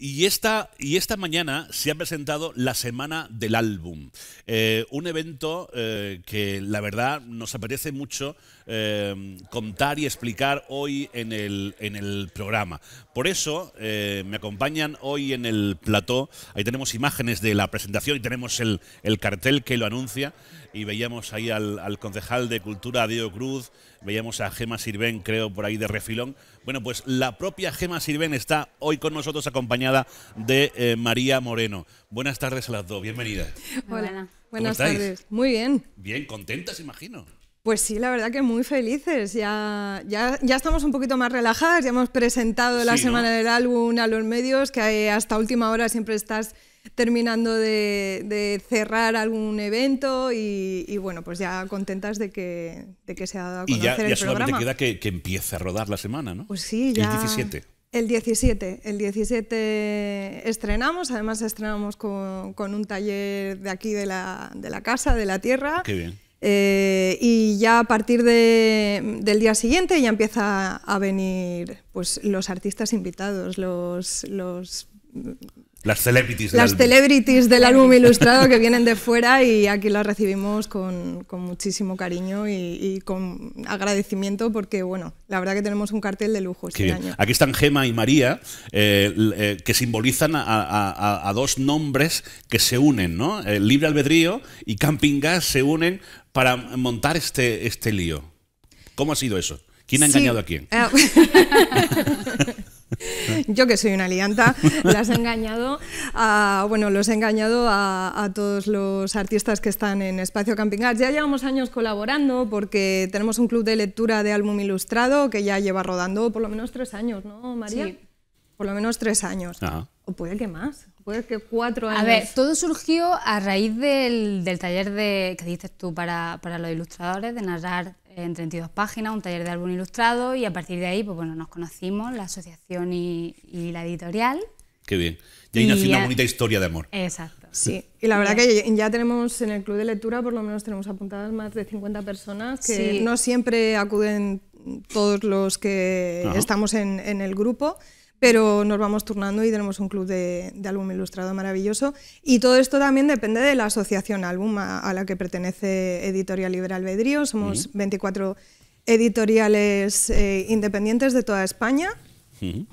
Y esta, y esta mañana se ha presentado la Semana del Álbum, eh, un evento eh, que la verdad nos apetece mucho eh, contar y explicar hoy en el, en el programa. Por eso me acompañan hoy en el plató, ahí tenemos imágenes de la presentación y tenemos el, el cartel que lo anuncia, y veíamos ahí al, concejal de Cultura, Diego Cruz, veíamos a Gema Sirven, creo, por ahí de refilón. Bueno, pues la propia Gema Sirven está hoy con nosotros acompañada de eh, María Moreno. Buenas tardes a las dos, bienvenidas. Hola, buenas tardes. Muy bien. Bien, contentas, imagino. Pues sí, la verdad que muy felices. Ya, ya, estamos un poquito más relajadas. Ya hemos presentado la semana del álbum a los medios, que eh, hasta última hora siempre estás terminando de, cerrar algún evento y, bueno, pues ya contentas de que, que se ha dado a conocer y ya, ya solamente queda que, que, empiece a rodar la semana, ¿no? Pues sí, ya. El 17. El 17, el 17 estrenamos, además estrenamos con, un taller de aquí de la, casa, de la tierra. Qué bien. Eh, y ya a partir del día siguiente ya empieza a venir pues, los artistas invitados, los, los las celebrities. Las del... celebrities del álbum ilustrado que vienen de fuera y aquí las recibimos con, muchísimo cariño y, con agradecimiento porque, bueno, la verdad que tenemos un cartel de lujo este año. Aquí están Gema y María, eh, eh, que simbolizan a, dos nombres que se unen, ¿no? Eh, Libre Albedrío y Camping Gas se unen para montar este, este lío. ¿Cómo ha sido eso? ¿Quién ha engañado a quién? Yo que soy una lianta, las he engañado. A, bueno, los engañado a, todos los artistas que están en Espacio Camping Ya llevamos años colaborando porque tenemos un club de lectura de álbum ilustrado que ya lleva rodando por lo menos tres años, ¿no, María? Sí. Por lo menos tres años. O puede que más, puede que cuatro años. A ver, todo surgió a raíz del, taller de, que dices tú para, para los ilustradores de narrar en 32 páginas, un taller de álbum ilustrado y a partir de ahí pues bueno, nos conocimos, la asociación y, la editorial. Qué bien. Y ahí nació una bonita historia de amor. Exacto. Sí, y la verdad que ya tenemos en el club de lectura, por lo menos tenemos apuntadas más de 50 personas que no siempre acuden todos los que estamos en el grupo pero nos vamos turnando y tenemos un club de, álbum ilustrado maravilloso. Y todo esto también depende de la asociación álbum a, la que pertenece Editorial Libre Albedrío. Somos 24 editoriales eh, independientes de toda España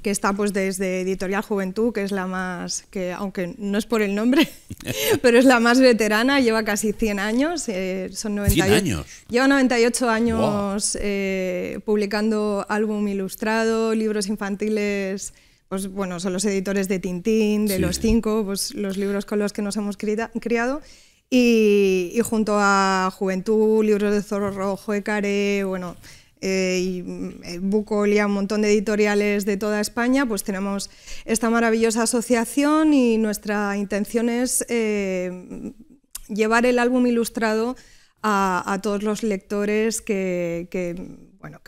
que está pues desde Editorial Juventud, que es la más, que aunque no es por el nombre, pero es la más veterana, lleva casi 100 años, eh, son años? Lleva 98 años eh, publicando álbum ilustrado, libros infantiles, pues bueno, son los editores de Tintín, de Los Cinco, pues los libros con los que nos hemos criado. Y, y junto a Juventud, libros de Zorro Rojo, Ecaré, bueno, eh, y eh, Buco un montón de editoriales de toda España, pues tenemos esta maravillosa asociación y nuestra intención es eh, llevar el álbum ilustrado a, todos los lectores que,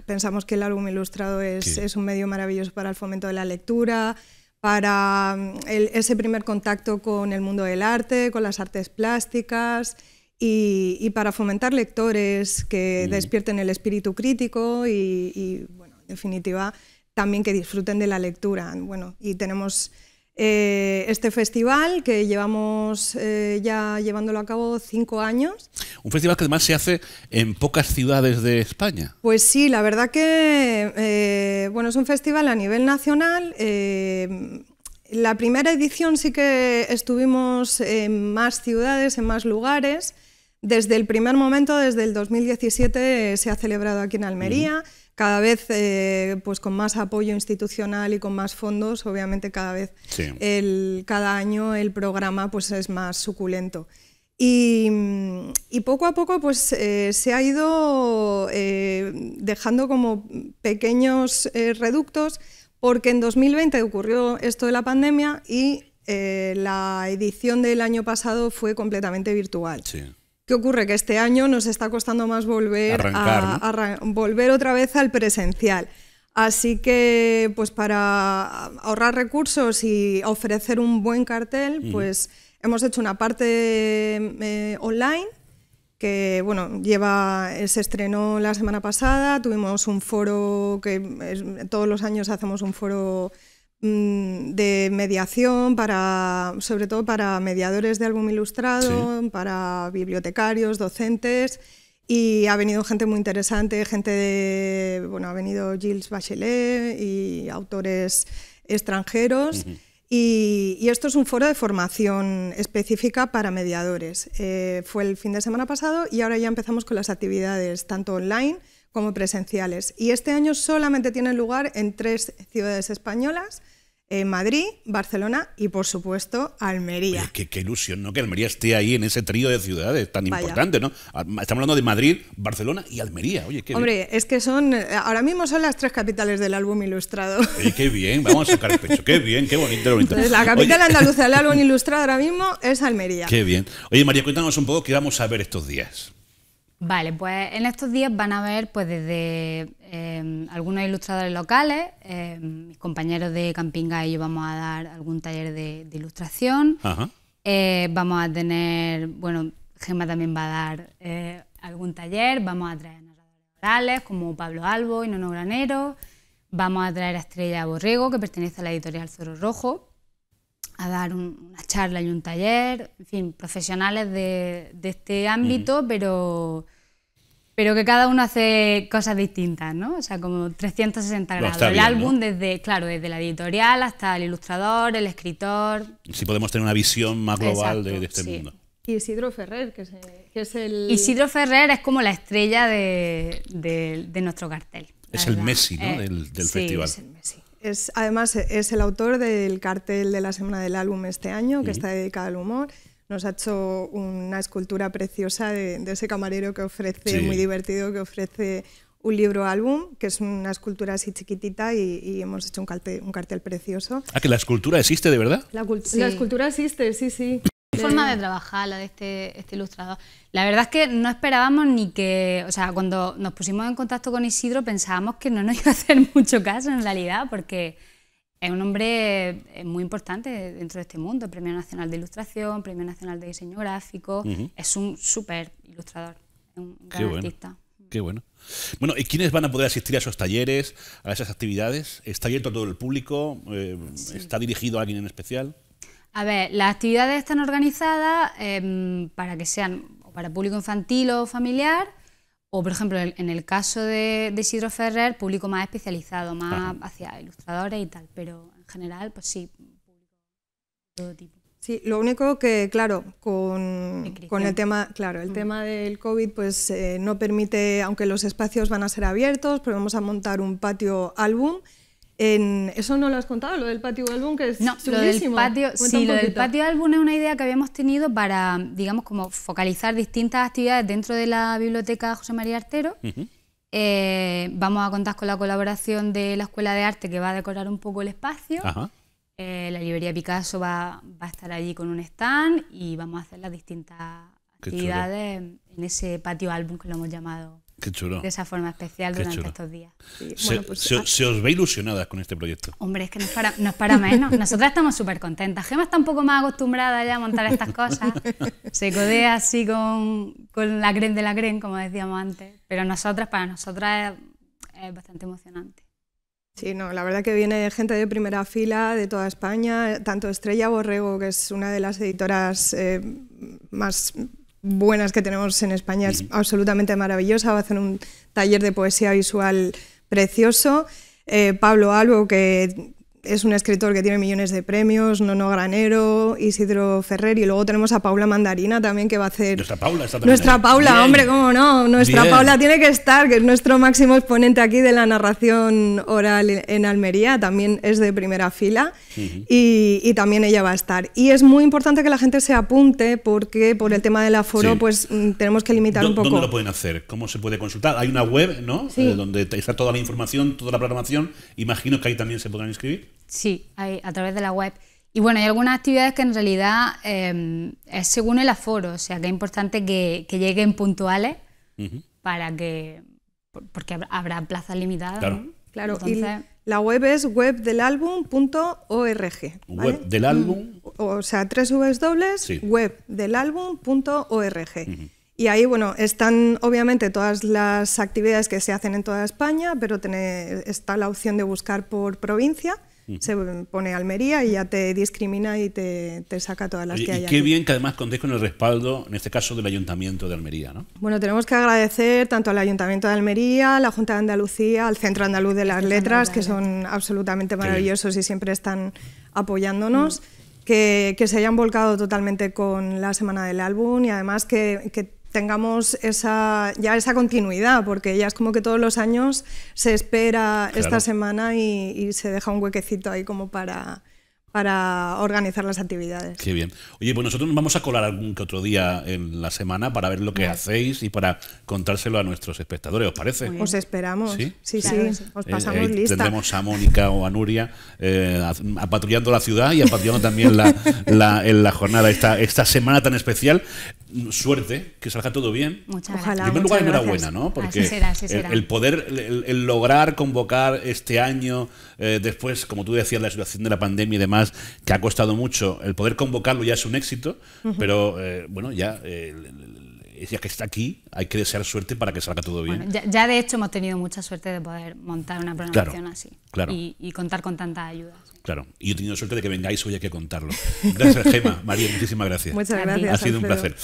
pensamos que el álbum ilustrado es, un medio maravilloso para el fomento de la lectura, para mm, ese primer contacto con el mundo del arte, con las artes plásticas y, para fomentar lectores que mm. despierten el espíritu crítico y, bueno, en definitiva, también que disfruten de la lectura. Bueno, y tenemos eh, este festival que llevamos eh, ya llevándolo a cabo cinco años. Un festival que además se hace en pocas ciudades de España. Pues sí, la verdad que eh, bueno, es un festival a nivel nacional. la primera edición sí que estuvimos en más ciudades, en más lugares. Desde el primer momento, desde el 2017, se ha celebrado aquí en Almería, cada vez eh, pues con más apoyo institucional y con más fondos, obviamente cada vez, el, cada año el programa pues es más suculento. Y, poco a poco pues, eh, se ha ido eh, dejando como pequeños reductos, porque en 2020 ocurrió esto de la pandemia y la edición del año pasado fue completamente virtual. Sí. ¿Qué ocurre? Que este año nos está costando más volver, a, volver otra vez al presencial. Así que, pues para ahorrar recursos y ofrecer un buen cartel, pues hemos hecho una parte eh, online que bueno, lleva, eh, se estrenó la semana pasada, tuvimos un foro que eh, todos los años hacemos un foro Mm, de mediación para sobre todo para mediadores de álbum ilustrado, para bibliotecarios, docentes y ha venido gente muy interesante, gente de, bueno, ha venido Gilles Bachelet y autores extranjeros. y, esto es un foro de formación específica para mediadores. Eh, fue el fin de semana pasado y ahora ya empezamos con las actividades tanto online como presenciales. Y este año solamente tienen lugar en tres ciudades españolas, eh, Madrid, Barcelona y, por supuesto, Almería. qué, ilusión, ¿no? Que Almería esté ahí en ese trío de ciudades tan importante, ¿no? Ah, estamos hablando de Madrid, Barcelona y Almería. Oye, qué Hombre, es que son, eh, ahora mismo son las tres capitales del álbum ilustrado. qué bien, vamos a sacar el pecho. Qué bien, qué bonito, la capital andaluza del álbum ilustrado ahora mismo es Almería. Qué bien. Oye, María, cuéntanos un poco qué vamos a ver estos días. Vale, pues en estos días van a ver pues desde em, algunos ilustradores locales, em, mis compañeros de Campinga y yo vamos a dar algún taller de, ilustración. Eh, vamos a tener, bueno, Gemma también va a dar eh, algún taller, vamos a traer narradores orales como Pablo Albo y Nono Granero, vamos a traer a Estrella Borrego, que pertenece a la editorial Zorro Rojo, a dar una charla y un taller, en fin, profesionales de, este ámbito, pero, pero que cada uno hace cosas distintas, ¿no? O sea, como 360 grados. el álbum desde, claro, desde la editorial hasta el ilustrador, el escritor. Si podemos tener una visión más global de, este mundo. Y Isidro Ferrer, que es, el... Isidro Ferrer es como la estrella de, de nuestro cartel. Es el Messi, ¿no? Eh, del, del sí, festival. Es el Messi además, es el autor del cartel de la Semana del Álbum este año, que está dedicado al humor. Nos ha hecho una escultura preciosa de, ese camarero que ofrece, muy divertido, que ofrece un libro álbum, que es una escultura así chiquitita y, hemos hecho un cartel, precioso. Ah, que la escultura existe de verdad. La, la escultura existe, sí, sí forma de trabajar, la de este, este, ilustrador. La verdad es que no esperábamos ni que, o sea, cuando nos pusimos en contacto con Isidro pensábamos que no nos iba a hacer mucho caso en realidad, porque es un hombre eh, muy importante dentro de este mundo, Premio Nacional de Ilustración, Premio Nacional de Diseño Gráfico, es un súper ilustrador, un gran Qué artista. Bueno. Qué bueno. Bueno, ¿y quiénes van a poder asistir a esos talleres, a esas actividades? ¿Está abierto a todo el público? Eh, ¿Está dirigido a alguien en especial? A ver, las actividades están organizadas em, para que sean para público infantil o familiar, o por ejemplo, en el caso de, Isidro Ferrer, público más especializado, más hacia ilustradores y tal, pero en general, pues sí, público todo tipo. Sí, lo único que, claro, con, el tema, claro, el mm. tema del COVID, pues eh, no permite, aunque los espacios van a ser abiertos, pero vamos a montar un patio álbum eso no lo has contado, lo del patio álbum, que es no, patio, sí, lo del patio álbum es una idea que habíamos tenido para, digamos, como focalizar distintas actividades dentro de la biblioteca José María Artero. Eh, vamos a contar con la colaboración de la Escuela de Arte que va a decorar un poco el espacio. Eh, la librería Picasso va, a estar allí con un stand y vamos a hacer las distintas actividades en ese patio álbum que lo hemos llamado. Qué chulo. de esa forma especial durante estos días. Pues, ah. Se, os ve ilusionadas con este proyecto. Hombre, es que nos para, para menos. Nosotras estamos súper contentas. Gemma está un poco más acostumbrada ya a montar estas cosas. Se codea así con, la creen de la creen, como decíamos antes. Pero nosotras, para nosotras es, bastante emocionante. Sí, no, la verdad que viene gente de primera fila de toda España, tanto Estrella Borrego, que es una de las editoras eh, más buenas que tenemos en España es absolutamente maravillosa. Va a hacer un taller de poesía visual precioso. Eh, Pablo Albo, que es un escritor que tiene millones de premios, Nono Granero, Isidro Ferrer, y luego tenemos a Paula Mandarina también que va a hacer... Nuestra Paula está también Nuestra Paula, hombre, cómo no, nuestra Paula tiene que estar, que es nuestro máximo exponente aquí de la narración oral en Almería, también es de primera fila, y, también ella va a estar. Y es muy importante que la gente se apunte porque por el tema del aforo pues mm, tenemos que limitar un poco. ¿Dónde lo pueden hacer? ¿Cómo se puede consultar? Hay una web, ¿no? Eh, donde está toda la información, toda la programación, imagino que ahí también se podrán inscribir. Sí, hay, a través de la web. Y bueno, hay algunas actividades que en realidad em, es según el aforo, o sea que es importante que, lleguen puntuales para que, porque habrá plazas limitadas. Claro. Entonces, la web es webdelalbum.org. ¿vale? Web del álbum. Mm, o, sea, tres Vs dobles, webdelalbum.org. Y ahí, bueno, están obviamente todas las actividades que se hacen en toda España, pero está la opción de buscar por provincia se pone Almería y ya te discrimina y te, saca todas las que hay. Y qué bien que además contéis con el respaldo, en este caso, del Ayuntamiento de Almería, ¿no? Bueno, tenemos que agradecer tanto al Ayuntamiento de Almería, a la Junta de Andalucía, al Centro Andaluz de las Letras, que son absolutamente maravillosos y siempre están apoyándonos. Mm. Que, se hayan volcado totalmente con la semana del álbum y además que tengamos esa, ya esa continuidad, porque ya es como que todos los años se espera esta semana y, se deja un huequecito ahí como para, para organizar las actividades. Qué bien. Oye, pues nosotros nos vamos a colar algún que otro día en la semana para ver lo que hacéis y para contárselo a nuestros espectadores, ¿os parece? Os esperamos. Sí, sí, os pasamos eh, eh, lista. Tendremos a Mónica o a Nuria eh, patrullando la ciudad y apatrullando también la, en la jornada esta, esta semana tan especial suerte, que salga todo bien. Muchas Ojalá. En primer lugar, enhorabuena, ¿no? Porque El, poder, el, lograr convocar este año, eh, después, como tú decías, la situación de la pandemia y demás, que ha costado mucho, el poder convocarlo ya es un éxito, pero eh, bueno, ya eh, ya que está aquí, hay que desear suerte para que salga todo bien. ya, de hecho hemos tenido mucha suerte de poder montar una programación así Y, contar con tanta ayuda. Claro, y he tenido suerte de que vengáis hoy hay que contarlo. Gracias, Gema, María, muchísimas gracias. Muchas gracias. Ha sido un placer.